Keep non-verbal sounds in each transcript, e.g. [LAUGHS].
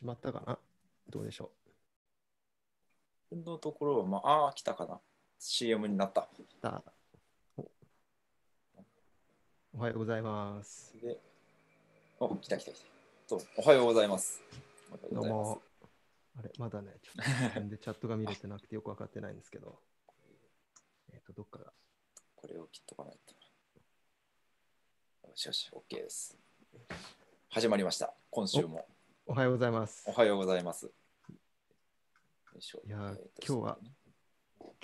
しまったかなどうでしょうのところは、まあ、あ、来たかな。CM になった。おおはようございます。で、お、来た来た来た。そう、おはようございます。どうも。あれ、まだね、ちょっと自分でチャットが見れてなくてよくわかってないんですけど、[LAUGHS] えっと、どっからこれを切っとかないと。よしよし、OK です。始まりました。今週も。おはようございます。おはようございます。いや、今日は、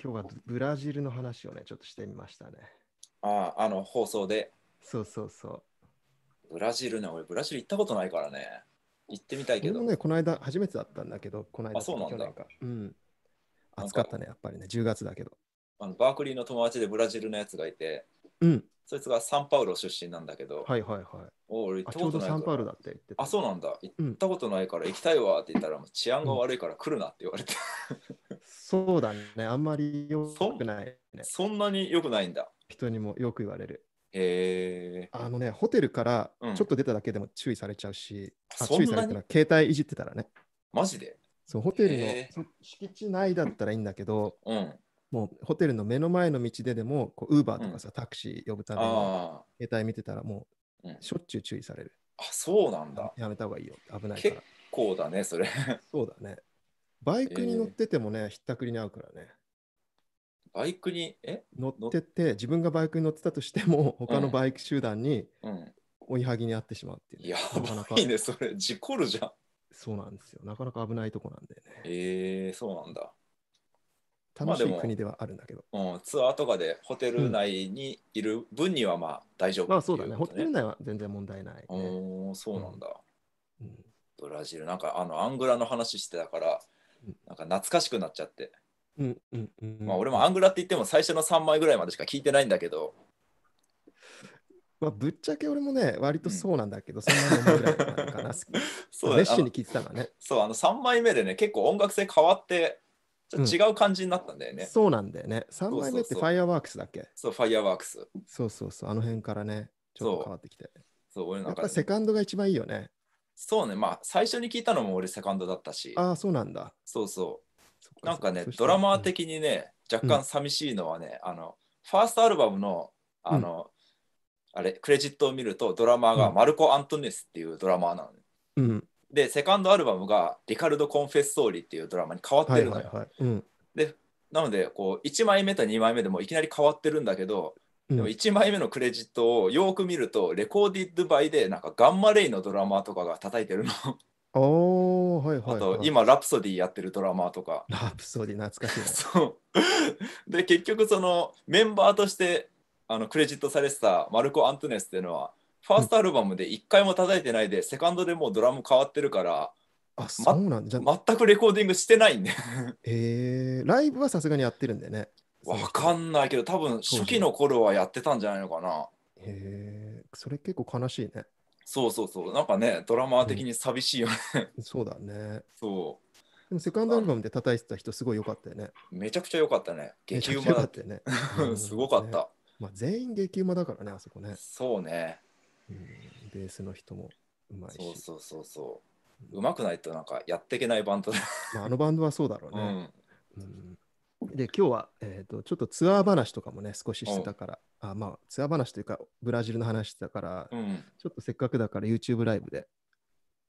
今日はブラジルの話をね、ちょっとしてみましたね。ああ、あの、放送で。そうそうそう。ブラジルね、俺、ブラジル行ったことないからね。行ってみたいけど。ね、この間、初めてだったんだけど、この間、あそうなんだうん。暑かったね、やっぱりね、10月だけど。あのバークリーの友達でブラジルのやつがいて、うん、そいつがサンパウロ出身なんだけど、はいはいはい。お俺ちょうどサンパウロだってあ、そうなんだ。行ったことないから行きたいわって言ったら、治安が悪いから来るなって言われて。そうだね、あんまりよくない、ねそ、そんなによくないんだ。人にもよく言われる。へえ。あのね、ホテルからちょっと出ただけでも注意されちゃうし、うん、注意されたら携帯いじってたらね。マジでそうホテルの敷地内だったらいいんだけど、うん、もうホテルの目の前の道ででも、ウーバーとかさ、タクシー呼ぶために、携帯見てたら、もうしょっちゅう注意される。うん、あ、そうなんだ。やめたほうがいいよ。危ないから。結構だね、それ。そうだね。バイクに乗っててもね、えー、ひったくりに合うからね。バイクにえ乗ってて、自分がバイクに乗ってたとしても、他のバイク集団に追いはぎにあってしまうっていう、ね、うんうん、やばいね、それ、事故るじゃん。そうなんですよ。なかなか危ないとこなんでね。えー、そうなんだ。楽しい国ではあるんだけど、まあ、うん、ツアーとかでホテル内にいる分にはまあ大丈夫、ねうん、まあそうだねホテル内は全然問題ない、ね、おおそうなんだ、うん、ブラジルなんかあのアングラの話してたから、なんか懐かしくなっちゃって、うんうんうんまあ、俺もアングラって言っても最初の3枚ぐらいまでしか聞いてないんだけどまあ、ぶっちゃけ俺もね、割とそうなんだけど、うん、ぐらいかな。[LAUGHS] そう熱心に聞いてたからね。そう、あの3枚目でね、結構音楽性変わってちょっと違う感じになったんだよね。うん、そうなんだよね。3枚目ってファイアワークスだっけそうファイアワークス。そうそうそう、あの辺からね、ちょっと変わってきて。そう俺なんか、ね、やっぱセカンドが一番いいよね。そうね、まあ最初に聞いたのも俺セカンドだったし。ああ、そうなんだ。そうそう。なんかね、ドラマー的にね、若干寂しいのはね、あの、ファーストアルバムの、あの、うん、あれ、クレジットを見ると、ドラマーがマルコ・アントネスっていうドラマーなの、ね。うん。でセカンドアルバムが「リカルド・コンフェッソーリ」っていうドラマに変わってるのよ。でなのでこう1枚目と2枚目でもいきなり変わってるんだけど、うん、でも1枚目のクレジットをよく見るとレコーディッドバイでなんかガンマレイのドラマとかが叩いてるの。おはいはい、はい、あと今ラプソディやってるドラマとかラプソディ懐かしいそうで結局そのメンバーとしてあのクレジットされてたマルコ・アントネスっていうのはファーストアルバムで1回も叩いてないで、セカンドでもうドラム変わってるから、あそうなんだ、ま、全くレコーディングしてないんでえー、ライブはさすがにやってるんでね。わかんないけど、多分初期の頃はやってたんじゃないのかな。へえー、それ結構悲しいね。そうそうそう、なんかね、ドラマー的に寂しいよね、うん、そうだね。そう。でもセカンドアルバムで叩いてた人、すごい良かったよね。めちゃくちゃ良かったね。激ウマ。だったね。[LAUGHS] すごかった。まあ、全員激ウマだからね、あそこね。そうね。うん、ベースの人もうまいし。そうそうそうそう。うまくないとなんかやっていけないバンドだ。[LAUGHS] まあ、あのバンドはそうだろうね。うん、うん、で今日は、えーと、ちょっとツアー話とかもね少ししてたから、うん、あまあ、ツアー話というかブラジルの話してたから、うん、ちょっとせっかくだから YouTube ライブで、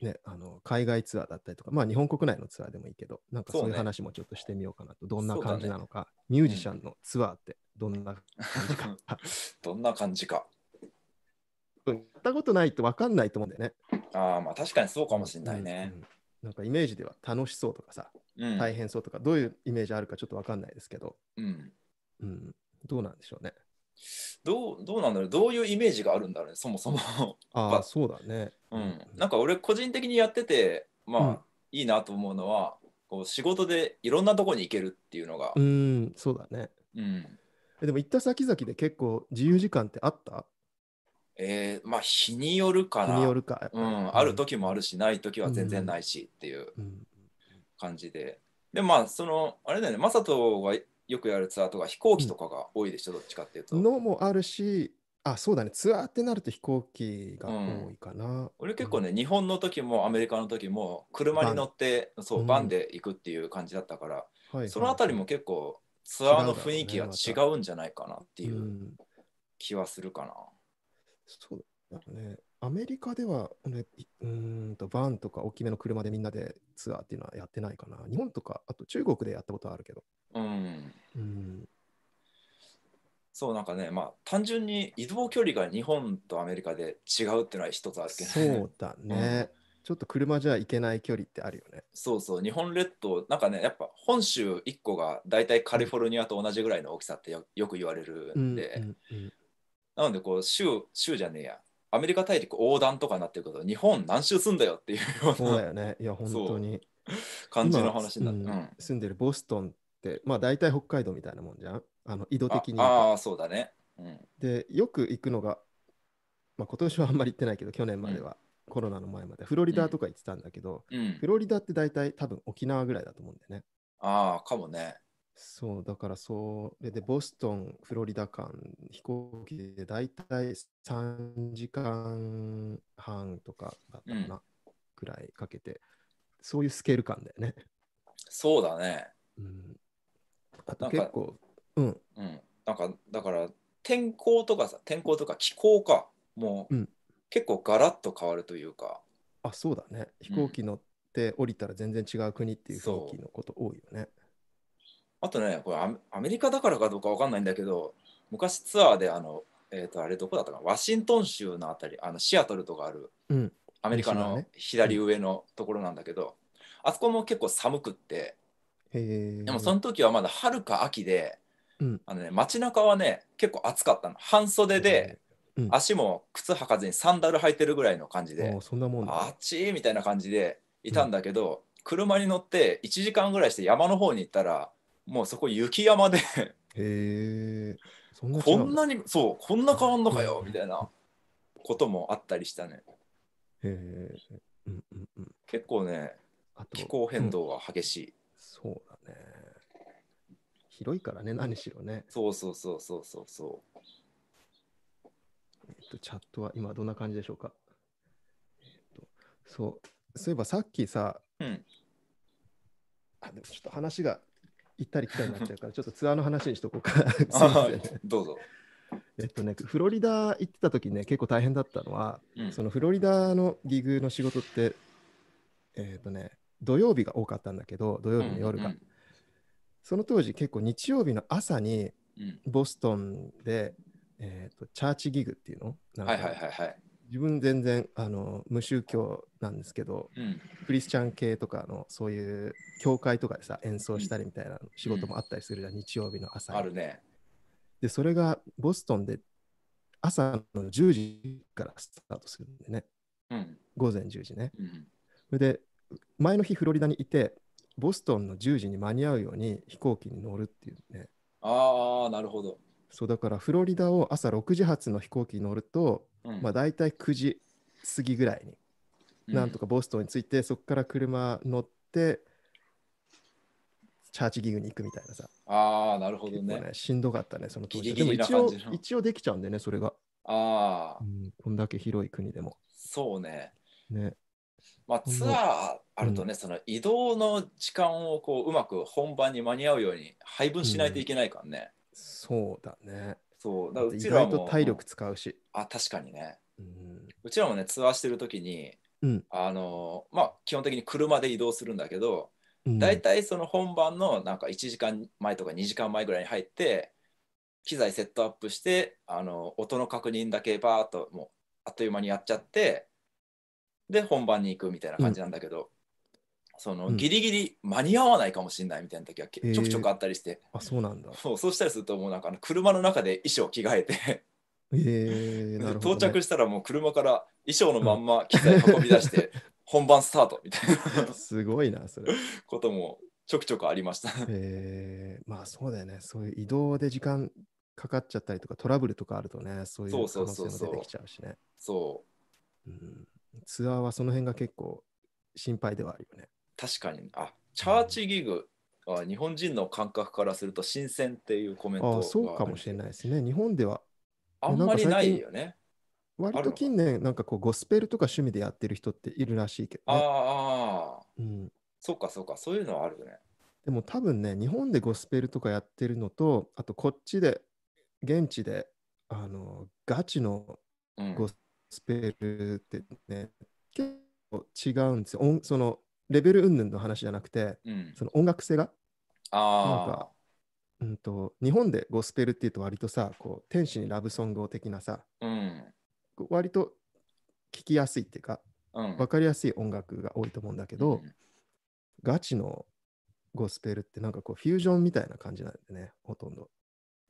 ね、あの海外ツアーだったりとか、まあ、日本国内のツアーでもいいけどなんかそういう話もちょっとしてみようかなと、ね、どんな感じなのか、ね、ミュージシャンのツアーってどんな感じか、[LAUGHS] どんな感じか分やったことないと分かんないと思うんだよね。ああ、まあ確かにそうかもしれないね、うんなんかイメージでは楽しそうとかさ、うん、大変そうとか、どういうイメージあるかちょっと分かんないですけど、うん、うん、どうなんでしょうね。どうどうなんだろうどういうイメージがあるんだろうねそもそもああそうだね、うん、なんか俺個人的にやっててまあ、うん、いいなと思うのはこう仕事でいろんなとこに行けるっていうのがうんそうだね、うん、えでも行った先々で結構自由時間ってあったえー、まあ日によるかな。日によるか。うん、ある時もあるし、ない時は全然ないしっていう感じで。で、まあ、その、あれだよね、マサトがよくやるツアーとか飛行機とかが多いでしょ、どっちかっていうと。のもあるし、あそうだねツアーってなると飛行機が多いかな、うん、俺結構ね、うん、日本の時もアメリカの時も車に乗ってそうバンで行くっていう感じだったから、うん、その辺りも結構ツアーの雰囲気が違うんじゃないかなっていう気はするかな、そうだね。アメリカでは、ね、うんとバンとか大きめの車でみんなでツアーっていうのはやってないかな。日本とか、あと中国でやったことはあるけど。うん。うん、そうなんかね、まあ、単純に移動距離が日本とアメリカで違うっていうのは一つあるけど、ね、そうだね。うんちょっと車じゃ行けない距離ってあるよね。そうそう、日本列島、なんかね、やっぱ本州1個が大体カリフォルニアと同じぐらいの大きさってよく言われるんで、うんうんうん、なのでこう州、州じゃねえや、アメリカ大陸横断とかになってること日本何周住んだよっていうような。そうだよね。いや、本当に。感じの話になって、うんうん、住んでるボストンって、まあ大体北海道みたいなもんじゃん。あの移動的に。ああ、そうだね。うん、で、よく行くのが、まあ今年はあんまり行ってないけど、去年までは。コロナの前までフロリダとか行ってたんだけど、フロリダって大体多分沖縄ぐらいだと思うんだよね。ああ、かもね。そう、だからそれでボストン、フロリダ間、飛行機で大体3時間半とかだったかな、くらいかけて、そういうスケール感だよね。そうだね。うん、あと結構、うん。うん、なんか、だから、天候とかさ、天候とか気候か、もう、うん、結構ガラッと変わるというか。あ、そうだね。飛行機乗って降りたら全然違う国っていう飛行機のこと多いよね。あとね、これアメリカだからかどうかわかんないんだけど、昔ツアーであの、えっ、ー、と、あれどこだったかワシントン州のあたり、あのシアトルとかある、うん、アメリカの左上のところなんだけど、うん、あそこも結構寒くって、でもその時はまだ春か秋で、うん、あのね、街中はね、結構暑かったの。半袖で、足も靴履かずにサンダル履いてるぐらいの感じで、そんなもん、ね、あっちみたいな感じでいたんだけど、車に乗って1時間ぐらいして山の方に行ったら、もうそこ雪山でへそんなこんなにそうこんな変わんのかよみたいなこともあったりしたねへえ、うんうんうん、結構ね気候変動が激しい、うん、そうだね広いからね何しろねそうそうそうそうそうそうえっとチャットは今どんな感じでしょうか、えっと、そうそういえばさっきさ、うん、あでもちょっと話が行ったり来たりになっちゃうから、[LAUGHS] ちょっとツアーの話にしとこうか。[LAUGHS] すいどうぞ。えっとね、フロリダ行ってた時ね、結構大変だったのは、うん、そのフロリダのギグの仕事って、えっ、とね、土曜日が多かったんだけど、土曜日の夜が。うんうん、その当時、結構日曜日の朝に、ボストンで、うん、えっと、とチャーチギグっていうのはいはいはいはい。自分全然あの無宗教なんですけど、うん、クリスチャン系とかのそういう教会とかでさ演奏したりみたいな仕事もあったりするじゃん、うん、日曜日の朝あるねでそれがボストンで朝の10時からスタートするんでね、うん、午前10時ね、うん、で前の日フロリダにいてボストンの10時に間に合うように飛行機に乗るっていうねああなるほどそうだからフロリダを朝6時発の飛行機に乗ると、うん、まあ大体9時過ぎぐらいに、うん、なんとかボストンに着いてそこから車乗ってチャーチギグに行くみたいなさああなるほどね、ね、しんどかったねその当時でも一応一応できちゃうんでねそれがああ、うん、こんだけ広い国でもそうねねまあ、ツアーあるとね、うん、その移動の時間をこううまく本番に間に合うように配分しないといけないからね。そうだね。そう、だらう意ちら外とも体力使うし。あ、確かにね。うん。うちらもね、ツアーしてるときに、うん。あのまあ、基本的に車で移動するんだけど、うん大体その本番のなんか1時間前とか2時間前ぐらいに入って、機材セットアップして、あの音の確認だけバーっともうあっという間にやっちゃって、で、本番に行くみたいな感じなんだけど、そのギリギリ間に合わないかもしれないみたいな時はちょくちょくあったりして、えー、あそうなんだそうそうしたりするともうなんか車の中で衣装着替えてえー [LAUGHS] ね、到着したらもう車から衣装のまんま機材運び出して [LAUGHS] 本番スタートみたいなすごいなそれこともちょくちょくありましたえー、まあそうだよねそういう移動で時間かかっちゃったりとかトラブルとかあるとねそういう可能性も出てきちゃうしねそう、うん、ツアーはその辺が結構心配ではあるよね確かに、あチャーチギグ、は日本人の感覚からすると新鮮っていうコメントあそうかもしれないですね。日本ではあんまりないよね。割と近年、なんかこう、ゴスペルとか趣味でやってる人っているらしいけど、ね、ああ、うん、そうかそうか、そういうのはあるよね。でも多分ね、日本でゴスペルとかやってるのと、あとこっちで、現地で、あの、ガチのゴスペルってね、うん、結構違うんですよ。そのレベル云々の話じゃなくて、うん、その音楽性がなんか、うんと、日本でゴスペルっていうと割とさこう天使にラブソングを的なさ、うん、割と聞きやすいっていうか、うん、分かりやすい音楽が多いと思うんだけど、うん、ガチのゴスペルってなんかこうフュージョンみたいな感じなんでねほとんど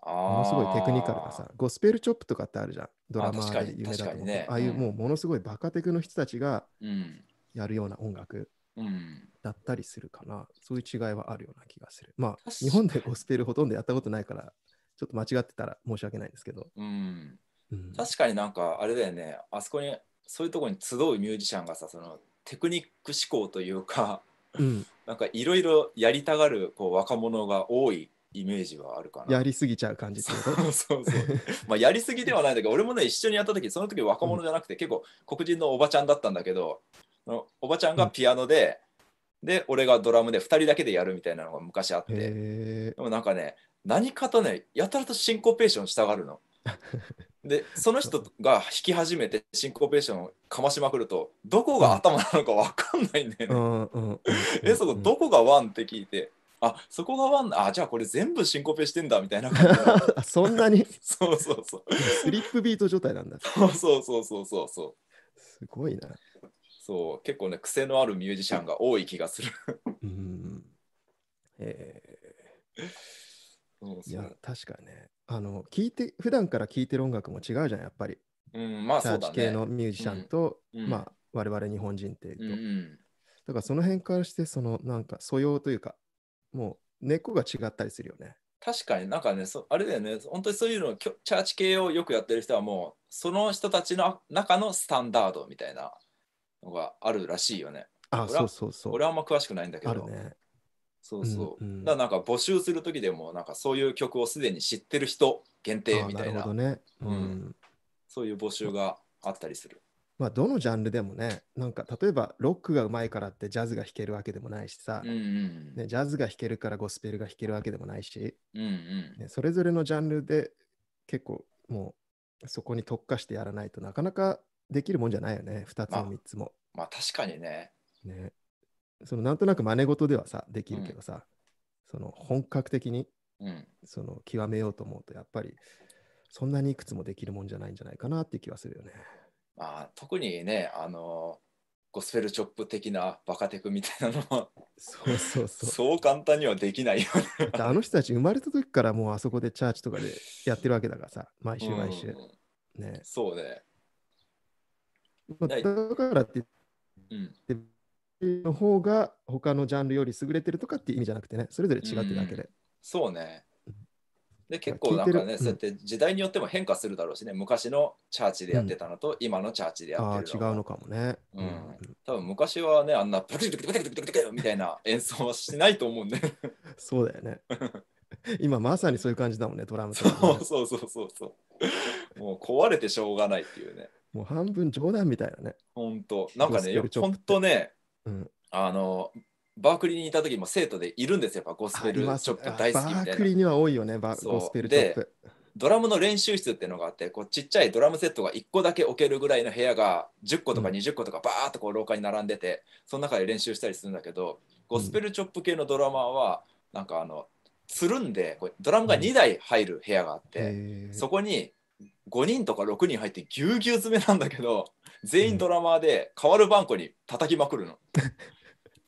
ものすごいテクニカルなさゴスペルチョップとかってあるじゃんドラマで有名だと思うあ,、ね、ああいうもうものすごいバカテクの人たちがやるような音楽、だったりするかな、そういう違いはあるような気がする。まあ、日本でゴスペルほとんどやったことないから、ちょっと間違ってたら申し訳ないんですけど。うん、うん、確かになんかあれだよね、あそこに、そういうとこに集うミュージシャンがさ、そのテクニック思考というか、うん、なんかいろいろやりたがるこう若者が多いイメージはあるかな。やりすぎちゃう感じってそうそうそう。まあやりすぎではないんだけど、俺もね、一緒にやった時、その時若者じゃなくて、結構黒人のおばちゃんだったんだけど、おばちゃんがピアノで、うん、で俺がドラムで2人だけでやるみたいなのが昔あってでもなんかね何かとねやたらとシンコペーションしたがるの。[LAUGHS] でその人が弾き始めてシンコペーションをかましまくるとどこが頭なのか分かんないんだよね。えそこどこがワンって聞いてあそこがワンあじゃあこれ全部シンコペしてんだみたいな感じ [LAUGHS] そんなに [LAUGHS] そうそうそうスリップビート状態なんだそうそうそうそうそうそうすごいなそう結構ね癖のあるミュージシャンが多い気がするうんええ [LAUGHS] いや確かにねあの聞いて普段から聴いてる音楽も違うじゃんやっぱり、うんまあそうだね、チャーチ系のミュージシャンと、うん、まあ我々日本人っていうと、うん、だからその辺からしてそのなんか素養というかもう根っこが違ったりするよね確かになんかねそあれだよね本当にそういうのチャーチ系をよくやってる人はもうその人たちの中のスタンダードみたいなのがあるらしいよね。あそうそうそう。俺はあんま詳しくないんだけど。あるね。そうそう。うんうん、だからなんか募集する時でも、なんかそういう曲をすでに知ってる人限定みたいな。なね、うん、うん。そういう募集があったりする。まあ、どのジャンルでもね、なんか例えばロックがうまいからってジャズが弾けるわけでもないしさ、うんうん、ね、ジャズが弾けるからゴスペルが弾けるわけでもないし、うんうんね、それぞれのジャンルで結構もうそこに特化してやらないとなかなかできるもんじゃないよね、2つも3つも。まあ、まあ、確かにね。ね。そのなんとなく真似事ではさ、できるけどさ、うん、その本格的に、うん、その極めようと思うと、やっぱりそんなにいくつもできるもんじゃないんじゃないかなっていう気はするよね。まあ、特にね、あのゴスペルチョップ的なバカテクみたいなのそうそうそうそう簡単にはできないよあの人たち生まれた時からもうあそこでチャーチとかでやってるわけだからさ毎週毎週、うん、ねそうねだからって言って、うん、の方が他のジャンルより優れてるとかっていう意味じゃなくてね、それぞれ違ってるだけで。うん、そうね。で、結構なんかね、そうやって時代によっても変化するだろうしね、昔のチャーチでやってたのと、今のチャーチでやってるの、うん、違うのかもね。うん。多分昔はね、あんなプテクテクテクテクテクテクみたいな演奏はしないと思うね。そうだよね。今まさにそういう感じだもんね、ドラムと、ね、そうそうそうそうそう。もう壊れてしょうがないっていうね。もう半分冗談みたいなね。本当なんかね、本当ね、うん、あの、バークリーにいた時も生徒でいるんですよ、やっぱゴスペルチョップ大好きみたいな。バークリーには多いよね、バゴスペルチョップ。ドラムの練習室っていうのがあってこうちっちゃいドラムセットが1個だけ置けるぐらいの部屋が10個とか20個とかバーっとこう廊下に並んでて、その中で練習したりするんだけどゴスペルチョップ系のドラマーはなんかあのつるんでこうドラムが2台入る部屋があって、そこに5人とか6人入ってぎゅうぎゅう詰めなんだけど全員ドラマーで変わる番号コに叩きまくるの。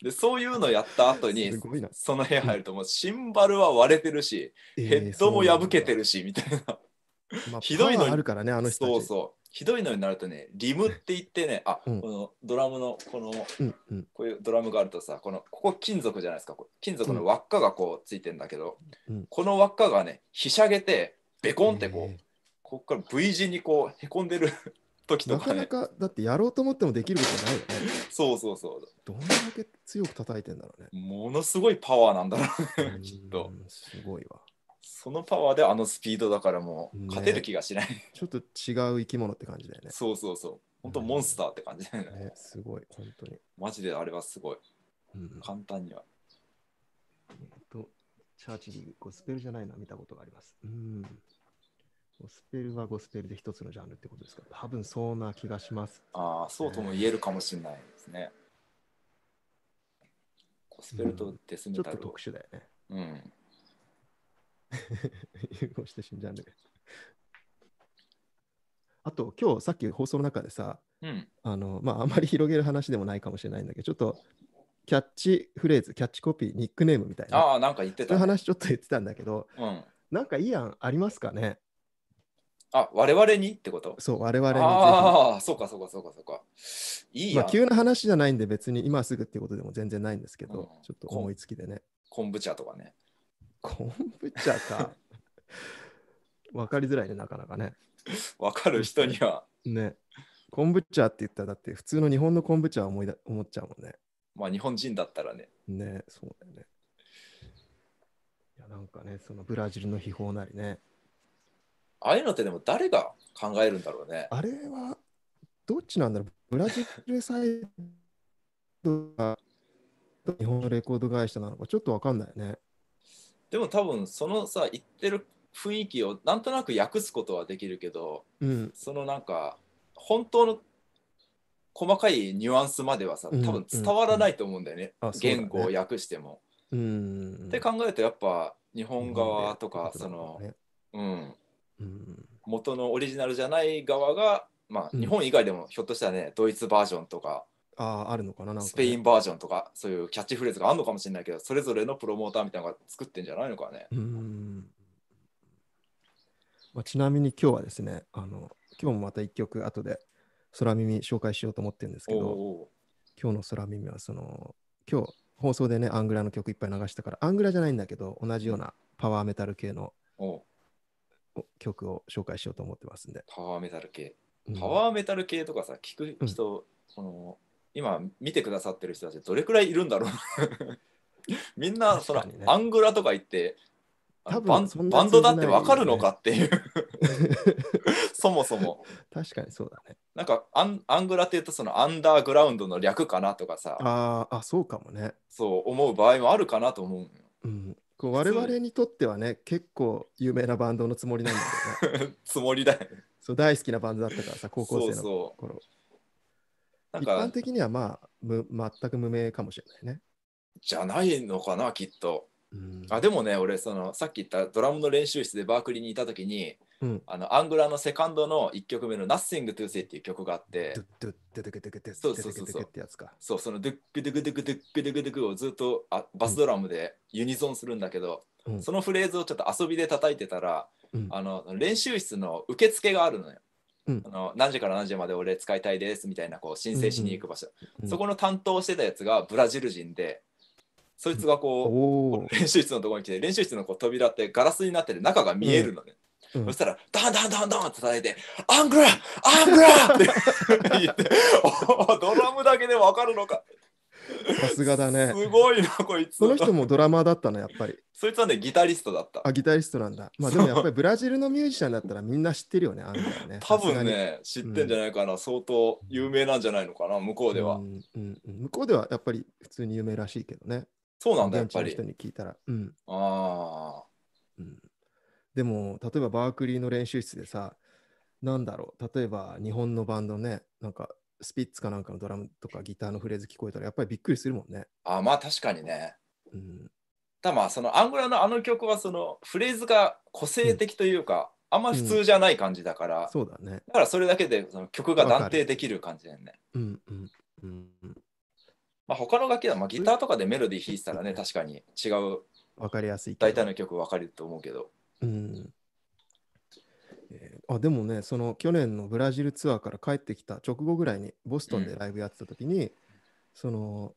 でそういうのやった後にその部屋入るともうシンバルは割れてるし、えー、ヘッドも破けてるしみたいな。まあ、ひどいのにるからねあの人そうそうひどいのになるとねリムって言ってねあ、うん、このドラムのこの、うんうん、こういうドラムがあるとさこのここ金属じゃないですか金属の輪っかがこうついてんだけど、うん、この輪っかがねひしゃげてベコンってこう、ここから V 字にこうへこんでる [LAUGHS] 時とか、ね、なかなかだってやろうと思ってもできることないよねそうそうそうどんだけ強く叩いてんだろうねものすごいパワーなんだろうねきっとすごいわそのパワーであのスピードだからもう勝てる気がしない、ね、ちょっと違う生き物って感じだよねそうそうそう本当モンスターって感じだよねうんね、すごい本当にマジであれはすごい、うん、簡単にはえっとチャーチリーゴスペルじゃないの見たことがありますうんゴスペルはゴスペルで一つのジャンルってことですか多分そうな気がします、ああ、そうとも言えるかもしれないですね。ゴスペルとデスメタル、うん、ちょっと特殊だよね。うん。[LAUGHS] 融合して死んじゃうんだけど。あと、今日さっき放送の中でさ、うん、あの、まあ、あまり広げる話でもないかもしれないんだけど、ちょっとキャッチフレーズ、キャッチコピー、ニックネームみたいな。ああ、なんか言ってた、ね、そういう話ちょっと言ってたんだけど、うん、なんかいい案ありますかねあ、我々にってことそう、我々に。ああ、そうか、そうか、そうか、そうか。いいや、まあ、急な話じゃないんで、別に今すぐっていうことでも全然ないんですけど、うん、ちょっと思いつきでね。昆布茶とかね。昆布茶か。[LAUGHS] わかりづらいね、なかなかね。わかる人には。ね。昆布茶って言ったら、だって普通の日本の昆布茶は思いだ思っちゃうもんね。まあ、日本人だったらね。ね、そうだよね。いや、なんかね、そのブラジルの秘宝なりね。ああいうのってでも誰が考えるんだろうね。あれはどっちなんだろうブラジルサイドが日本のレコード会社なのかちょっとわかんないね。でも多分そのさ言ってる雰囲気をなんとなく訳すことはできるけど、うん、そのなんか本当の細かいニュアンスまではさ多分伝わらないと思うんだよね、うんうんうん、言語を訳しても。ね、って考えるとやっぱ日本側とか、その、ね、うん元のオリジナルじゃない側が、まあ、日本以外でもひょっとしたらね、ドイツバージョンとかああるのかな、ね、スペインバージョンとかそういうキャッチフレーズがあるのかもしれないけどそれぞれのプロモーターみたいなのが作ってんじゃないのかね。うんまあ、ちなみに今日はですねあの今日もまた1曲後で空耳紹介しようと思ってるんですけど今日の空耳はその今日放送でねアングラの曲いっぱい流したからアングラじゃないんだけど同じようなパワーメタル系の曲を紹介しようと思ってますんで。パワーメタル系。パワーメタル系とかさ、聞く人、その今見てくださってる人たちどれくらいいるんだろう [LAUGHS] みんなそら、ね、アングラとか行って多分、ね、バンドだってわかるのかっていう [LAUGHS] そもそも確かにそうだねなんかアンアングラって言うとそのアンダーグラウンドの略かなとかさああそうかもねそう思う場合もあるかなと思う、うん、こう我々にとってはね、結構有名なバンドのつもりなんだけど、ね、[LAUGHS] つもりだよね。そう大好きなバンドだったからさ、高校生の頃。そうそう一般的にはまあむ全く無名かもしれないね。じゃないのかなきっと。あでもね俺そのさっき言ったドラムの練習室でバークリーにいた時にあのアングラのセカンドの1曲目の Nothing to Say っていう曲があって、そうそうそうそう、そうのドゥックドゥクドゥクドゥックドゥクドゥクをずっとバスドラムでユニゾンするんだけど、そのフレーズをちょっと遊びで叩いてたら、あの練習室の受付があるのよ。あの何時から何時まで俺使いたいですみたいなこう申請しに行く場所、そこの担当してたやつがブラジル人で、そいつがこう、練習室のところに来て、練習室のこう扉ってガラスになってて中が見えるのね。うん、そしたらダンダンダンダンって叩いて「アングラアングラ!」って言ってドラムだけで分かるのかさすがだね。すごいな、こいつ。その人もドラマーだったの、やっぱり。そいつはね、ギタリストだった。あ、ギタリストなんだ。まあでもやっぱりブラジルのミュージシャンだったらみんな知ってるよね、アングラね。多分ね、知ってんじゃないかな、うん、相当有名なんじゃないのかな、向こうでは、うんうん。向こうではやっぱり普通に有名らしいけどね。そうなんだ、やっぱり。人に聞いたら。うん、ああ。でも例えばバークリーの練習室でさなんだろう例えば日本のバンドねなんかスピッツかなんかのドラムとかギターのフレーズ聞こえたらやっぱりびっくりするもんね。あまあ確かにね。うん、たまそのアンゴラのあの曲はそのフレーズが個性的というか、うん、あんま普通じゃない感じだから、うん、そうだね。だからそれだけでその曲が断定できる感じだよね。うんうんうん、まあ他の楽器は、まあ、ギターとかでメロディー弾いてたらね確かに違う。わかりやすい。大体の曲わかると思うけど。うん。えーあでもね、その去年のブラジルツアーから帰ってきた直後ぐらいにボストンでライブやってた時に、その、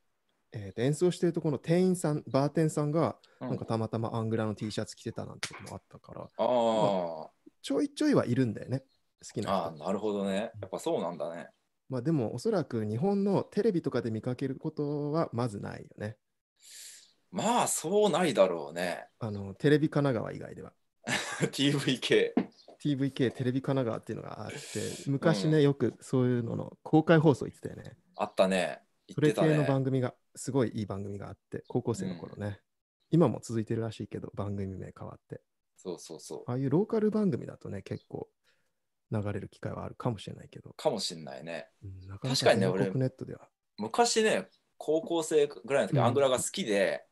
えー演奏してるとこの店員さん、バーテンさんがなんかたまたまアングラの T シャツ着てたなんてこともあったから、あちょいちょいはいるんだよね、好きな人あなるほどね。やっぱそうなんだね。まあでもおそらく日本のテレビとかで見かけることはまずないよね。まあ、そうないだろうね。あのテレビ神奈川以外では。TVK。[LAUGHS] TVK、テレビ神奈川っていうのがあって、昔ね、うん、よくそういうのの公開放送行ってたよね。あったね。それ系の番組が、すごいいい番組があって、高校生の頃ね。うん、今も続いてるらしいけど、番組名変わって。そうそうそう。ああいうローカル番組だとね、結構流れる機会はあるかもしれないけど。かもしれないね。うん、なかなか確かにね、俺、昔ね、高校生ぐらいの時、アングラが好きで、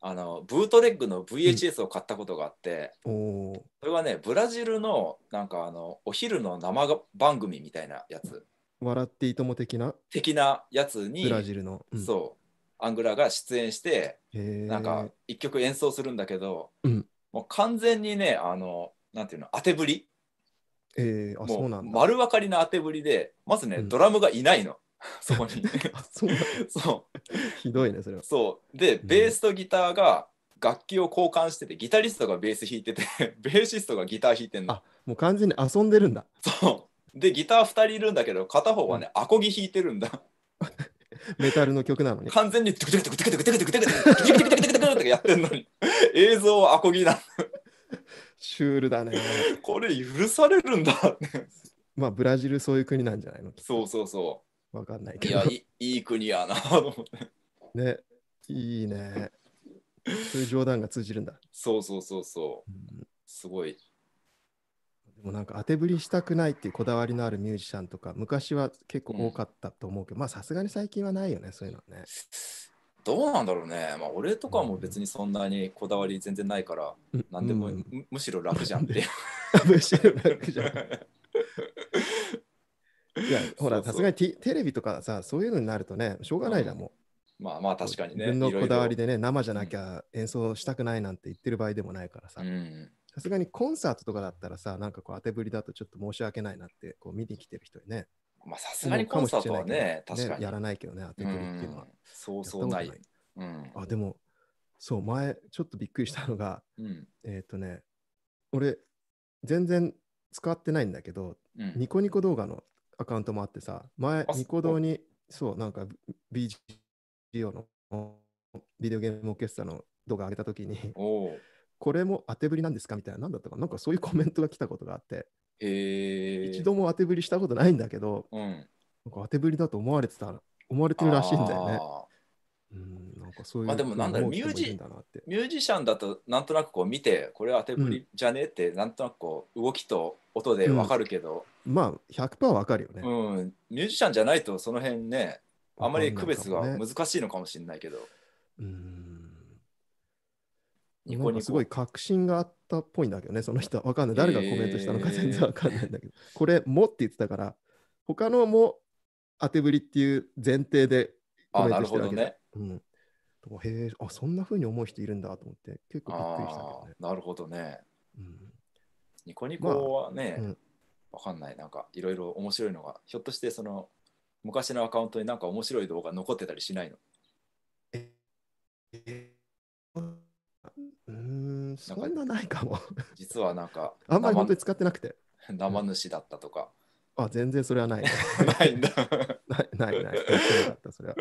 あのブートレッグの VHS を買ったことがあって、うん、それはねブラジルのなんかあのお昼の生番組みたいなやつ「笑っていいとも」的な的なやつにブラジルの、うん、そうアングラが出演してなんか一曲演奏するんだけど、うん、もう完全にねあのなんていうの当てぶり、えあそうなん丸分かりな当てぶりでまずね、ドラムがいないの。[LAUGHS] そこに [LAUGHS] そうそうひどいねそれはそうでベースとギターが楽器を交換しててギタリストがベース弾いてて [LAUGHS] ベーシストがギター弾いてんのあもう完全に遊んでるんだそうでギター2人いるんだけど片方はね、アコギ弾いてるんだメタルの曲なのに完全にトゥクトゥクトゥクトゥクトゥクトゥクトゥクトゥクトゥクトゥクトゥクトゥクとかやってんのに映像はアコギなシュールだねこれ許されるんだまあブラジルそういう国なんじゃないのそうそうそわかんないけど。いや、いいい国やなと思って。ね、いいね。そういう冗談が通じるんだ。そうそうそうそう。うん、すごい。でもなんか当てぶりしたくないっていうこだわりのあるミュージシャンとか、昔は結構多かったと思うけど、うん、まあさすがに最近はないよね、そういうのね。どうなんだろうね。まあ俺とかも別にそんなにこだわり全然ないから、うん、でも、むしろ楽じゃんって。[LAUGHS] むしろ楽じゃん。いや、[LAUGHS] ほら、さすがにテレビとかさ、そういうのになるとね、しょうがないだもん。まあまあ確かにね。自分のこだわりでね、生じゃなきゃ演奏したくないなんて言ってる場合でもないからさ。さすがにコンサートとかだったらさ、なんかこう当てぶりだとちょっと申し訳ないなって、こう見に来てる人にね。まあさすがにコンサートはね、確かに。やらないけどね、当てぶりっていうのは。そうそうない。あ、でも、そう、前、ちょっとびっくりしたのが、えっとね、俺、全然使ってないんだけど、ニコニコ動画のアカウントもあってさ、前、ニコ動に、そう、なんか BGO のビデオゲームオーケストラの動画上げたときに、[LAUGHS] これも当てぶりなんですかみたいな、なんだったかなんかそういうコメントが来たことがあって、一度も当てぶりしたことないんだけど、うん、なんか当てぶりだと思われてた、思われてるらしいんだよね。うん、かそういうまあでもなんだろうミュージミュージシャンだとなんとなくこう見てこれ当てぶりじゃねえってなんとなくこう動きと音でわかるけど、うん、まあ100%わかるよね、うん、ミュージシャンじゃないとその辺ねあまり区別が難しいのかもしれないけど、ね、うんニコニコすごい確信があったっぽいんだけどねその人わかんない誰がコメントしたのか全然わかんないんだけど、えー、これもって言ってたから他のも当てぶりっていう前提でコメントしてるわけね、うん、とか、へえ、あ、そんなふうに思う人いるんだと思って、結構びっくりしたけどね。なるほどね。うん、ニコニコはね、まあうん、わかんない、なんかいろいろ面白いのが、ひょっとしてその、昔のアカウントになんか面白い動画残ってたりしないのうん、そんなないかも。実はなんか、[LAUGHS] あんまり本当に使ってなくて。生主だったとか。あ、全然それはない。[LAUGHS] ないんだ。ないないない。なかった、それは。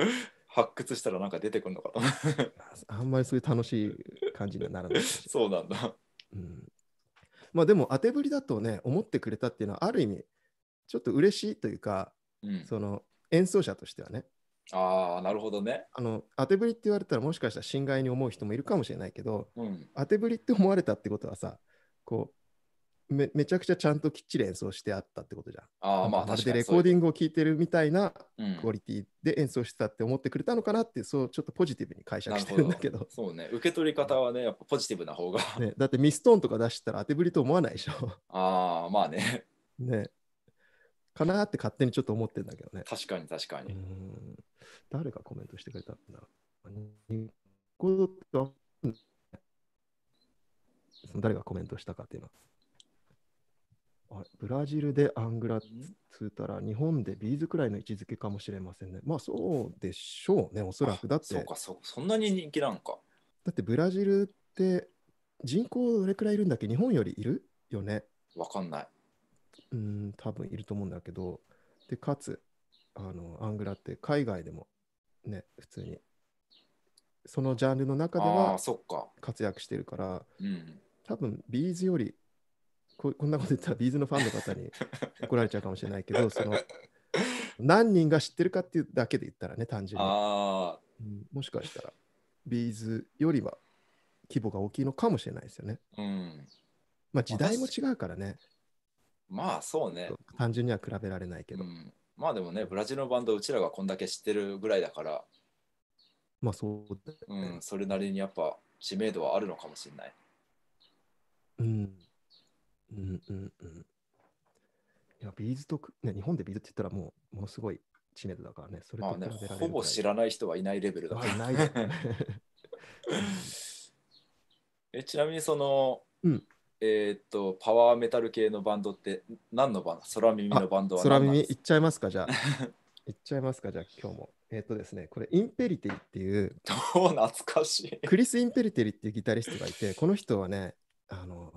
発掘したらなんか出てくるのかと [LAUGHS] あんまりそういう楽しい感じにはならない。[LAUGHS] そうなんだ。うん、まあでも当てぶりだとね思ってくれたっていうのはある意味ちょっと嬉しいというか、うん、その演奏者としてはね。ああなるほどねあの。当てぶりって言われたらもしかしたら侵害に思う人もいるかもしれないけど、うん、当てぶりって思われたってことはさこうめめちゃくちゃちゃんときっちり演奏してあったってことじゃん。ああまあ確かに。レコーディングを聴いてるみたいなクオリティで演奏してたって思ってくれたのかなって、うん、そうちょっとポジティブに解釈してるんだけど。そうね、受け取り方はね、やっぱポジティブな方が。[LAUGHS] ね、だってミストーンとか出したら当てぶりと思わないでしょ。ああまあね。ね。かなって勝手にちょっと思ってんだけどね。確かに確かに。誰がコメントしてくれたんだろう。誰がコメントしたかっていうのは。あブラジルでアングラっつったら、日本でビーズくらいの位置づけかもしれませんね。まあそうでしょうね、おそらく。だって、そうかそ、そんなに人気なのか。だってブラジルって人口どれくらいいるんだっけ日本よりいるよね。わかんない。うん、多分いると思うんだけど、で、かつ、あのアングラって海外でもね、普通に、そのジャンルの中では活躍してるから、うん、多分ビーズよりここんなこと言ったらビーズのファンの方に [LAUGHS] 怒られちゃうかもしれないけど、その何人が知ってるかっていうだけで言ったらね、単純に。あうん、もしかしたらビーズよりは規模が大きいのかもしれないですよね。うん、まあ時代も違うからね。まあそうね。単純には比べられないけど。うん、まあでもね、ブラジルのバンド、うちらがこんだけ知ってるぐらいだから。まあそうね、うん、それなりにやっぱ知名度はあるのかもしれない。うん。うんうんうん。いや、ビーズとく、ね、日本でビーズって言ったらもう、ものすごい知名度だからね、それと比べられる、まあね、ほぼ知らない人はいないレベルだから。ない [LAUGHS] えちなみにその、うん、えっと、パワーメタル系のバンドって何のバンド空耳のバンドは空耳いっちゃいますかじゃあ。いっちゃいますかじゃあ今日も。えっ、とですね、これインペリティっていう、[LAUGHS] 懐かしい。クリス・インペリティっていうギタリストがいて、この人はね、あの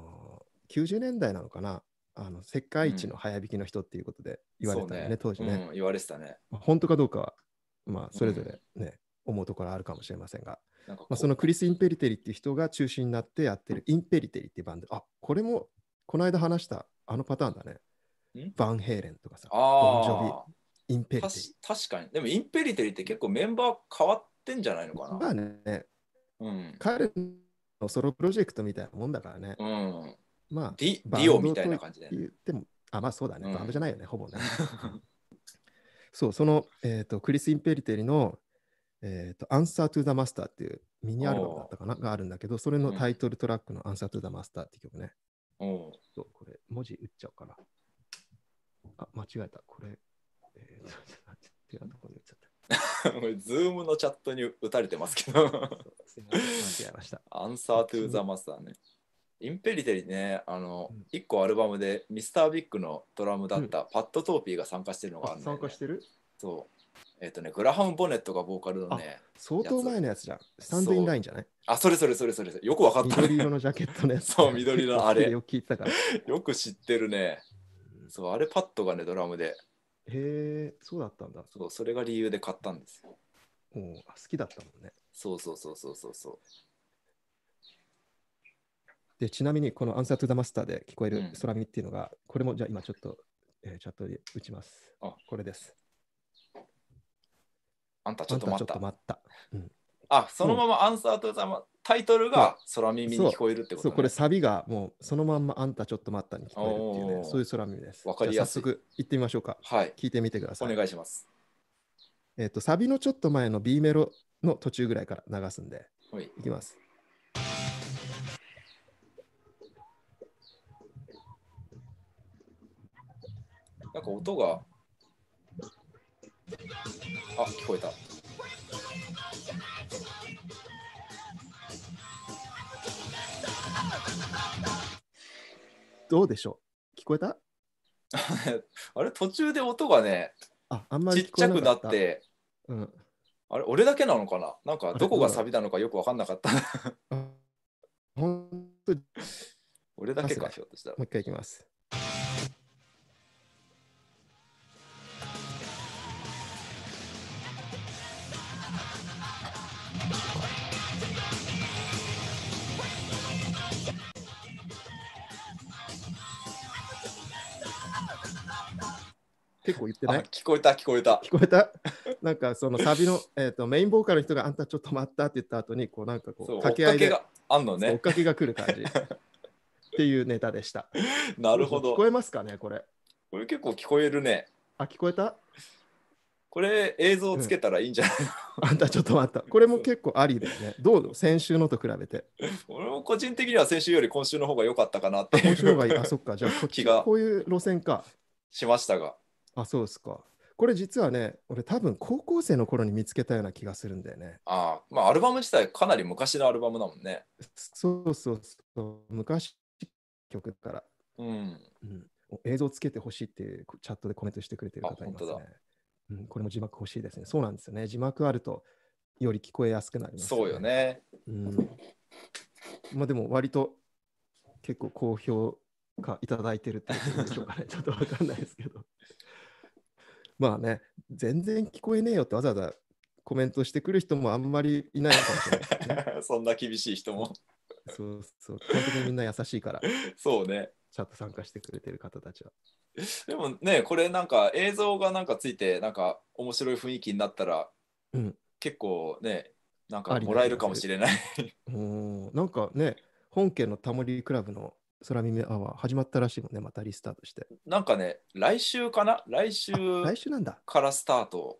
90年代なのかなあの世界一の早弾きの人っていうことで言われたよね、うん、ね当時ね、うん、言われてたね、本当かどうかは、まあ、それぞれね、うん、思うところあるかもしれませんがまあ、そのクリス・インペリテリっていう人が中心になってやってるインペリテリっていうバンドあこれもこの間話したあのパターンだねバンヘイレンとかさボンジョビインペリテリ確かにでもインペリテリって結構メンバー変わってんじゃないのかなまあね、うん、彼のソロプロジェクトみたいなもんだからね、うん、まあ、ディオみたいな感じで、ね。でも、あ、まあそうだね、あれバンドじゃないよね、ほぼね。[LAUGHS] そう、その、えーと、クリス・インペリテリの、えーと、ア Answer to the Master っていうミニアルバムだったかながあるんだけど、それのタイトルトラックの Answer to the Master って曲ね。おそうこれ、文字打っちゃうから。あ、間違えた。これ、えー、っと違うとこに打っちゃった。[LAUGHS] ズームのチャットに打たれてますけどすみません、間違えました。アンサートゥーザマスターね。インペリテリね、あの、うん1個アルバムでミスタービッグのドラムだったパッド・トーピーが参加してるのがある参加してるそう。えっ、とね、グラハム・ボネットがボーカルのね、相当前のやつじゃん。スタンドインラインじゃないあ、それそれそれそれ、よくわかった緑色のジャケットね。[LAUGHS] そう緑のあれ [LAUGHS] よく聞いたから。よく知ってるね。そう、あれパッドがね、ドラムで、へえ、そうだったんだ。そう、それが理由で買ったんですよ。おあ好きだったもんね。そうそうそうそうそうそう。で、ちなみにこのアンサートゥザマスターで聞こえる空耳っていうのが、これもじゃあ今ちょっと、えー、チャットで打ちます。あこれです。あんたちょっと待った。あ、ったうん、あそのままアンサートゥザマタイトルが空耳に聞こえるってこと、ね、そうこれサビがもうそのまんまあんたちょっと待ったに聞こえるっていうね、そういう空耳です。わかりやすい。早速行ってみましょうか。はい。聞いてみてください。お願いします。えっ、ー、と、サビのちょっと前の B メロの途中ぐらいから流すんで、はい、いきます。なんか音が。あ、聞こえた。どうでしょう聞こえた [LAUGHS] あれ途中で音がね、ああんまりちっちゃくなって、うん、あれ俺だけなのかななんかどこがサビなのかよく分かんなかった。本当 [LAUGHS] 俺だけか、ひょっとしたら。もう一回いきます。結構言ってない聞こえた聞こえた聞こえた [LAUGHS] なんかそのサビの、えーと、メインボーカルの人があんたちょっと待ったって言った後にこうなんかこう掛け合いで追っかけがあんのね追っかけが来る感じ [LAUGHS] っていうネタでしたなるほど聞こえますかねこれこれ結構聞こえるねあ聞こえたこれ映像つけたらいいんじゃない、うん、あんたちょっと待った。これも結構ありですね。どうぞ先週のと比べて。[LAUGHS] 俺も個人的には先週より今週の方が良かったかなって。今週の方がいい。あ、そっか。じゃあこっちがこういう路線か。しましたが。あ、そうですか。これ実はね、俺多分高校生の頃に見つけたような気がするんだよね。ああ、まあアルバム自体かなり昔のアルバムだもんね。そうそうそう、昔曲から。うん。うん、映像つけてほしいっていうチャットでコメントしてくれてる方いますね。うん、これも字幕欲しいですね。そうなんですよね。字幕あるとより聞こえやすくなります、ね、そうよね。うん。まあでも割と結構好評かいただいてるってことでしょうかね。ちょっとわかんないですけど。まあね、全然聞こえねえよってわざわざコメントしてくる人もあんまりいないかもしれない、ね、[LAUGHS] そんな厳しい人も。そうそう、本にみんな優しいから。そうね。ちゃんと参加してくれてる方たちは。でもね、これなんか映像がなんかついて、なんか面白い雰囲気になったら、うん、結構ね、なんかもらえるかもしれない。う [LAUGHS] ん、なんかね、本家のタモリクラブの空耳アワー始まったらしいのね、またリスタートして。なんかね、来週かな来週来週なんだ。からスタート。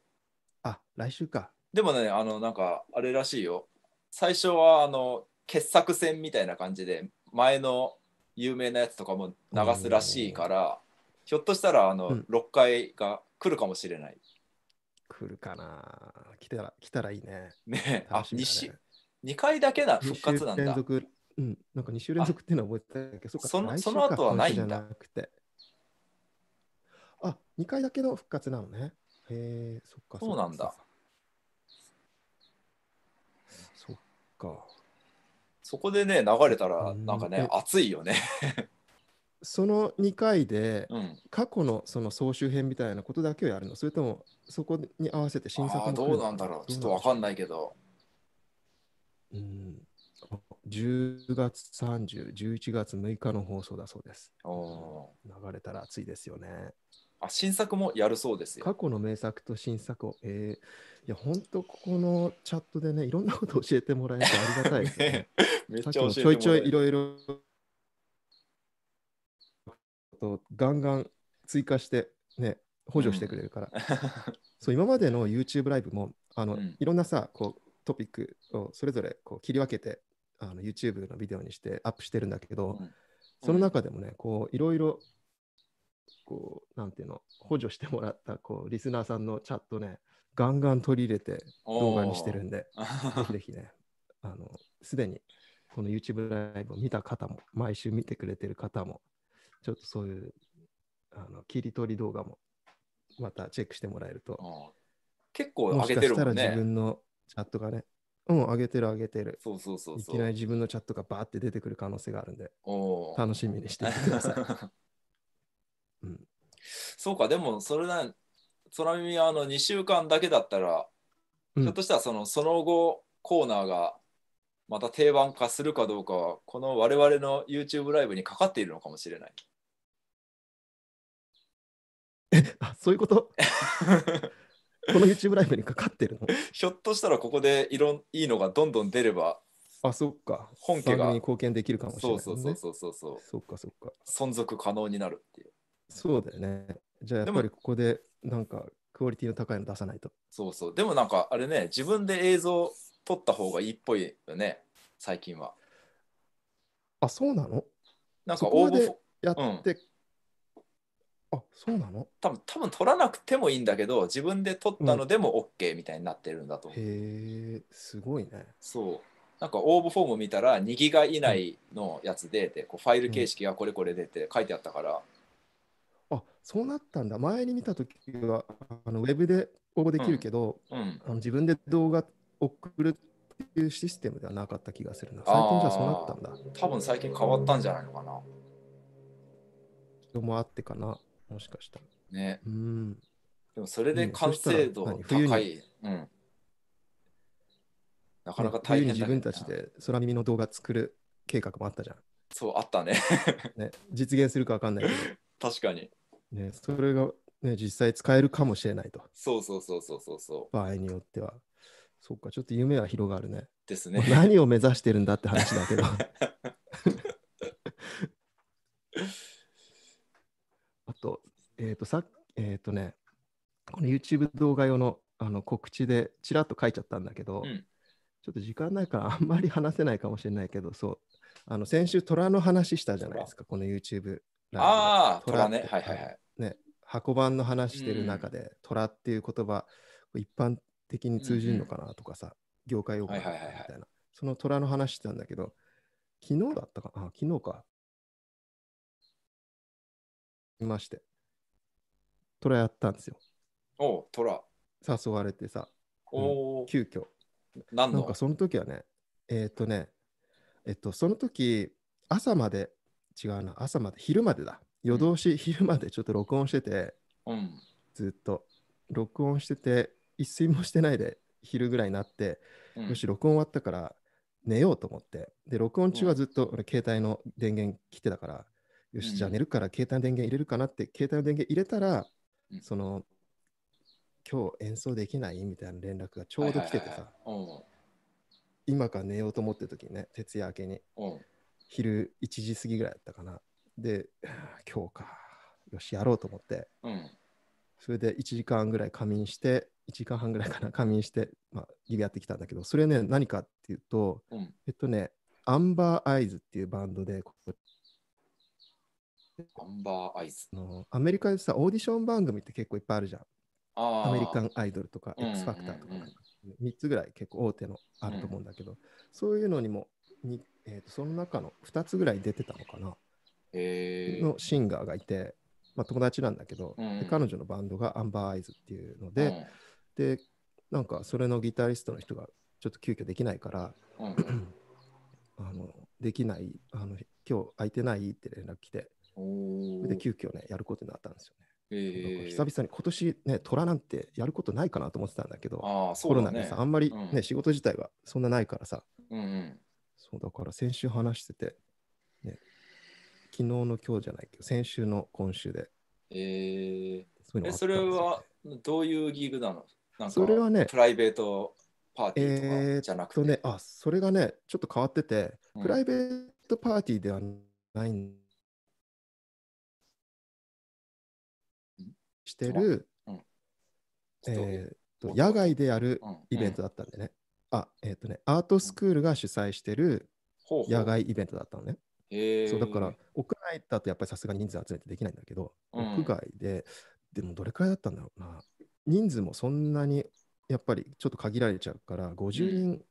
あ、来週か。でもね、あの、なんか、あれらしいよ。最初は、あの、傑作戦みたいな感じで、前の有名なやつとかも流すらしいから、ひょっとしたら、あの、うん6回が来るかもしれない。来るかな来たら、来たらいいね。ねあし2週、2回だけな復活なん連だ。続うん、なんか2週連続っていうのは覚えてないけど、そのその後はないんだ。あ、2回だけの復活なのね。へえ、そっか。そうなんだ。そっか。そこでね、流れたら、なんかね、熱いよね [LAUGHS] その2回で、過去のその総集編みたいなことだけをやるのそれとも、そこに合わせて新作どうなんだろうちょっとわかんないけど。うん。10月30、11月6日の放送だそうです。流れたら熱いですよね。あ新作もやるそうですよ。過去の名作と新作を、えー、いや、本当ここのチャットでね、いろんなこと教えてもらえるとありがたいですね。ね [LAUGHS] めっちゃ教えてもらえちょいちょいいろいろとガンガン追加してね、補助してくれるから。うん、そう今までの YouTube ライブもあの、うん、いろんなさこうトピックをそれぞれこう切り分けてあの YouTube のビデオにしてアップしてるんだけど、その中でもね、こういろいろこう、なんていうの、補助してもらったこうリスナーさんのチャットね、ガンガン取り入れて動画にしてるんで、ぜひぜひね、すでにこの YouTube ライブを見た方も、毎週見てくれてる方も、ちょっとそういうあの切り取り動画もまたチェックしてもらえると。結構上げてるもんね。もしかしたら自分のチャットがね、うん、上げてる上げてる。そうそうそういきなり自分のチャットがバーって出てくる可能性があるんで、楽しみにしててください。[LAUGHS] うん、そうか、でもそれな、空耳あの2週間だけだったら、ひょっとしたらそのその後コーナーがまた定番化するかどうかは、この我々の YouTube ライブにかかっているのかもしれない。え、あそういうこと [LAUGHS] この YouTube ライブにかかってるのひょっとしたらここでいろんいいのがどんどん出れば、あ、そっか。本家番組がに貢献できるかもしれない、そうね。そうそうそうそうそう、そっかそっか。存続可能になるっていう。そうだよね。じゃあやっぱりここでなんかクオリティの高いの出さないと。そうそう。でもなんかあれね、自分で映像撮った方がいいっぽいよね、最近は。あ、そうなのなんか応募やってあそうなの多分多分取らなくてもいいんだけど自分で取ったのでも OK みたいになってるんだとへえすごいねそうなんか応募フォーム見たら2ギガ以内のやつでっこうファイル形式がこれこれ出て書いてあったから、あそうなったんだ前に見た時はあのウェブで応募できるけど、うんあの自分で動画送るっていうシステムではなかった気がするな最近じゃあそうなったんだ多分最近変わったんじゃないのかな人もあってかなもしかしたら。ね。うん。でもそれで完成度高い。うん。なかなか大変だ、ね、自分たちで空耳の動画作る計画もあったじゃん。そう、あったね。[LAUGHS] ね実現するか分かんないけど。[LAUGHS] 確かに。ね、それが、ね、実際使えるかもしれないと。そうそうそうそうそうそう。場合によっては。そっか、ちょっと夢は広がるね。ですね。何を目指してるんだって話だけど。[LAUGHS] えっ、ー、と、さえっ、ー、とね、この YouTube 動画用のあの告知でちらっと書いちゃったんだけど、うん、ちょっと時間ないからあんまり話せないかもしれないけど、そう、あの先週、虎の話したじゃないですか、この YouTube ああ、虎ね。はいはいはい。ね、箱版の話してる中で、うん、虎っていう言葉、一般的に通じるのかなとかさ、うん、業界用語みたいな、はいはいはいはい、その虎の話してたんだけど、昨日だったかな、あ昨日か。いまして。虎やったんですよ。おう、虎。誘われてさ、おお、うん、急遽。何のなんかその時はね、えっ、ー、とね、えっ、ー、と、その時、朝まで、違うな、朝まで、昼までだ。夜通し、うん、昼までちょっと録音してて、うん、ずっと録音してて、一睡もしてないで、昼ぐらいになって、うん、よし、録音終わったから、寝ようと思って。で、録音中はずっと俺、携帯の電源切ってたから、よし、じゃあ寝るから携帯の電源入れるかなって、携帯の電源入れたら、その今日演奏できないみたいな連絡がちょうど来ててさ、今から寝ようと思ってる時にね徹夜明けに、昼1時過ぎぐらいだったかなで [SIGHS] 今日かよしやろうと思って、それで1時間ぐらい仮眠して1時間半ぐらいかな [LAUGHS] 仮眠して、まあ、やってきたんだけどそれね何かっていうと、えっとねアンバーアイズっていうバンドでこアンバーアイズ。のアメリカでさ、オーディション番組って結構いっぱいあるじゃん。アメリカンアイドルとか、X ファクターとか、3つぐらい結構大手のあると思うんだけど、うん、そういうのにもに、えーと、その中の2つぐらい出てたのかな。えー、のシンガーがいて、まあ、友達なんだけど、うん、彼女のバンドがアンバーアイズっていうので、うん、で、なんかそれのギタリストの人がちょっと急遽できないから、[CLEARS THROAT] あのできないあの今日空いてないって連絡来てそれで急遽ね、やることになったんですよね。えー、久々に今年ね、虎なんてやることないかなと思ってたんだけど、あそう、ね、コロナでさ、あんまりね、うん、仕事自体はそんなないからさ、うん、うん、そうだから先週話してて、ね、昨日の今日じゃないけど、先週の今週で。えそれはどういうギグなのなんそれはね、プライベートパーティーとかじゃなくて。えー、ね、あ、それがね、ちょっと変わってて、うん、プライベートパーティーではないんしてる、うんえー、と野外でやるイベントだったんでね。あ、えっ、とね、アートスクールが主催してる野外イベントだったのね。そうだから屋内だとやっぱりさすがに人数集めてできないんだけど、うん、屋外ででもどれくらいだったんだろうな人数もそんなにやっぱりちょっと限られちゃうから50人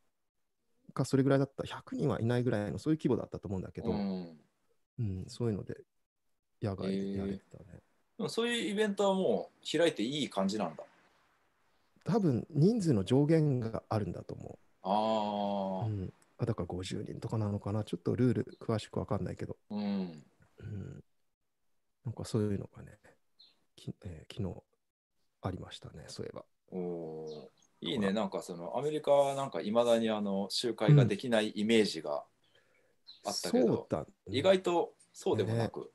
かそれぐらいだった、う100人はいないぐらいのそういう規模だったと思うんだけど、うん、うん、そういうので野外でやれてたね。そういうイベントはもう開いていい感じなんだ。多分人数の上限があるんだと思う。ああ、うん、あ。だから50人とかなのかな。ちょっとルール詳しく分かんないけど。うん。うん、なんかそういうのがね、きえー、昨日ありましたね、そういえば。おいいね、なんかそのアメリカはなんかいまだにあの集会ができないイメージがあったけど、うんね、意外とそうでもなく。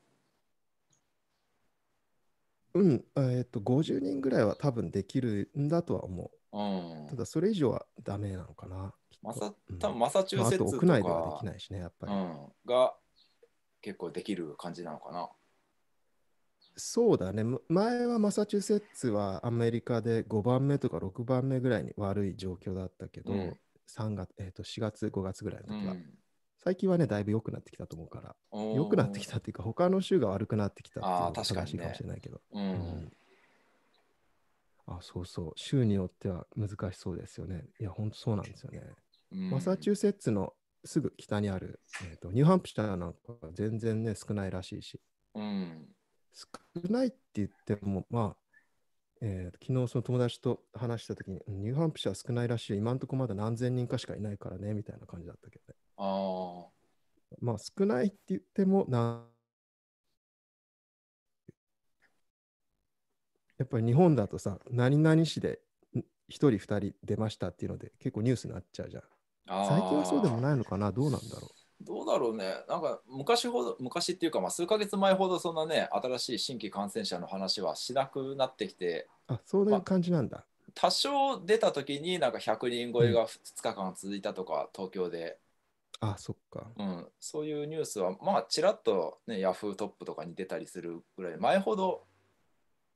うん、えっと、50人ぐらいは多分できるんだとは思う。うん、ただ、それ以上はダメなのかな。マサ、多分マサチューセッツとか、うんまあ、あと屋内ではできないしね、やっぱり、うん。が結構できる感じなのかな。そうだね。前はマサチューセッツはアメリカで5番目とか6番目ぐらいに悪い状況だったけど、うん、3月、えー、と4月、5月ぐらいの時は。うん最近はね、だいぶ良くなってきたと思うから、良くなってきたっていうか、他の州が悪くなってきたっていうのは正しいかもしれないけど。あ、ねうんうん、そうそう、州によっては難しそうですよね。いや、本当そうなんですよね。うん、マサチューセッツのすぐ北にある、えーと、ニューハンプシャーなんかは全然ね、少ないらしいし。うん、少ないって言っても、まあ、えー、昨日その友達と話した時に、ニューハンプシャー少ないらしい、今んとこまだ何千人かしかいないからね、みたいな感じだったけどね。あまあ少ないって言ってもなやっぱり日本だとさ何々市で1人2人出ましたっていうので結構ニュースになっちゃうじゃん最近はそうでもないのかなどうなんだろうどうだろうね、なんか昔ほど、昔っていうか、まあ、数か月前ほど、そんなね、新しい新規感染者の話はしなくなってきて、あそういう感じなんだ。まあ、多少出た時に、なんか100人超えが2日間続いたとか、東京であそっか、うん、そういうニュースはまあちらっと、ね、ヤフートップとかに出たりするぐらい前ほど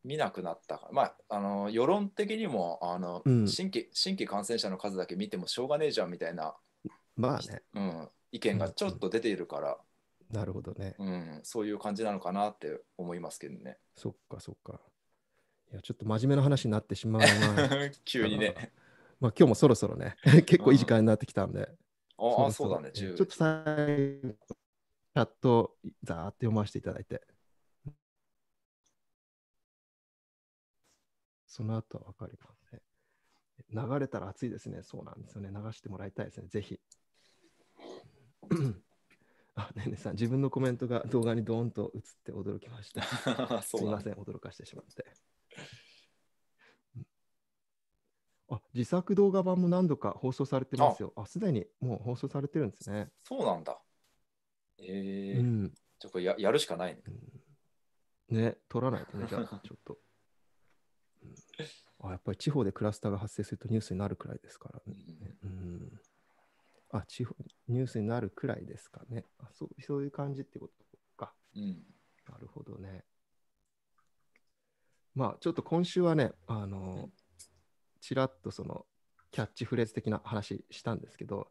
見なくなったからまああの世論的にもあの、うん、新規新規感染者の数だけ見てもしょうがねえじゃんみたいなまあね、うん、意見がちょっと出ているから、うん、なるほどね、うん、そういう感じなのかなって思いますけどねそっかそっかいやちょっと真面目な話になってしまうな [LAUGHS] 急にね [LAUGHS] まあ今日もそろそろね [LAUGHS] 結構いい時間になってきたんで、あそうだね。ちょっと最後、チャット、ザーって読ませていただいて。その後はわかりません、ね。流れたら熱いですね。そうなんですよね。流してもらいたいですね。ぜひ。あ、ねねさん、自分のコメントが動画にドーンと映って驚きました。[LAUGHS] すみません、驚かしてしまって。あ自作動画版も何度か放送されてますよ。あ、すでにもう放送されてるんですね。そうなんだ。えー、うん、ちょっとややるしかないね、うん、ね、取らないとね、じゃあ、[LAUGHS] ちょっと。あやっぱり地方でクラスターが発生するとニュースになるくらいですからね。うん、あ地方ニュースになるくらいですかねあそう。そういう感じってことか。うん、なるほどね。まあちょっと今週はね、あのーちらっとそのキャッチフレーズ的な話したんですけど、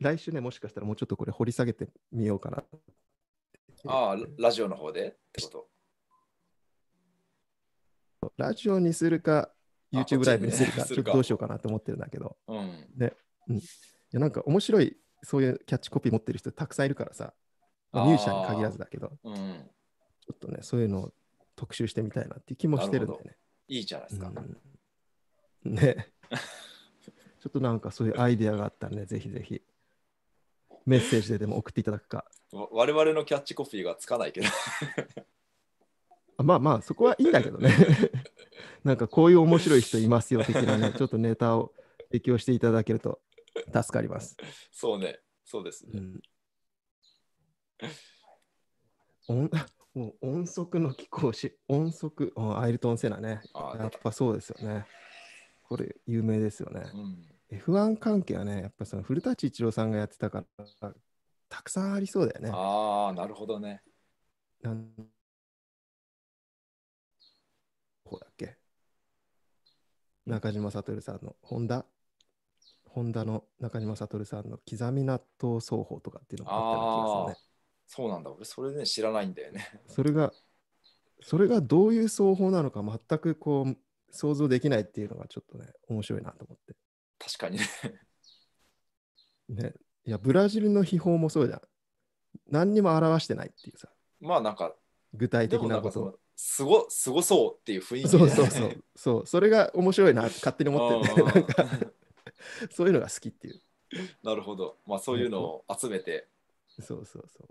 来週ね、もしかしたらもうちょっとこれ掘り下げてみようかな。ああ、ラジオの方でとラジオにするか、YouTube ライブにするか、ちょっとどうしようかなと思ってるんだけど、うん、ね、うん。いや、なんか面白い、そういうキャッチコピー持ってる人たくさんいるからさ、ミュージシャンに限らずだけど、うん、ちょっとね、そういうのを特集してみたいなっていう気もしてるだでね。いいじゃないですか。うんね。ちょっとなんかそういうアイディアがあったらね、ぜひぜひ。メッセージででも送っていただくか。我々のキャッチコピーがつかないけどまあまあ、そこはいいんだけどね。なんかこういう面白い人いますよ的なね、ちょっとネタを提供していただけると助かります。そうね、そうですね。うん、もう音速の貴公子、音速、アイルトン・セナね。やっぱそうですよね。これ有名ですよね。うん、F1 関係はね、やっぱその古舘一郎さんがやってたから、たくさんありそうだよね。ああ、なるほどね。なんこうだっけ中島悟さんのホンダホンダの中島悟さんの刻み納豆奏法とかっていうのがあったよすね。そうなんだ、俺それね知らないんだよね。それが、それがどういう奏法なのか全くこう想像できないっていうのがちょっとね、面白いなと思って。確かにね。ね、いや、ブラジルの秘宝もそうじゃん。何にも表してないっていうさ。まあなんか、具体的なことすごすごそうっていう雰囲気、ね、そうそうそうそうそれが面白いな勝手に思ってるねそういうのが好きっていうなるほどまあそういうのを集めて、そうそうそう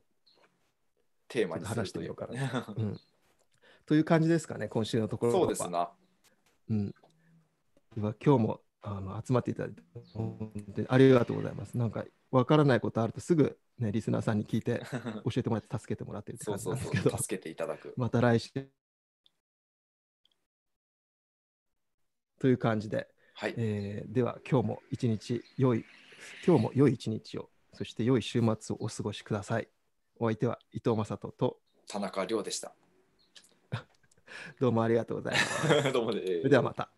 テーマにするというかね、うん、という感じですかね今週のところそうですなうん、今日もあの集まっていただいて、本当にありがとうございます。なんか分からないことあるとすぐ、ね、リスナーさんに聞いて、[LAUGHS] 教えてもらって助けてもらってるって感じなんですけど、そうそう助けていただく。また来週。という感じで、はいえー、では今日も一日良い、今日も良い一日を、そして良い週末をお過ごしください。お相手は伊藤正人と田中亮でした。どうもありがとうございます。[LAUGHS] どうもで。ではまた。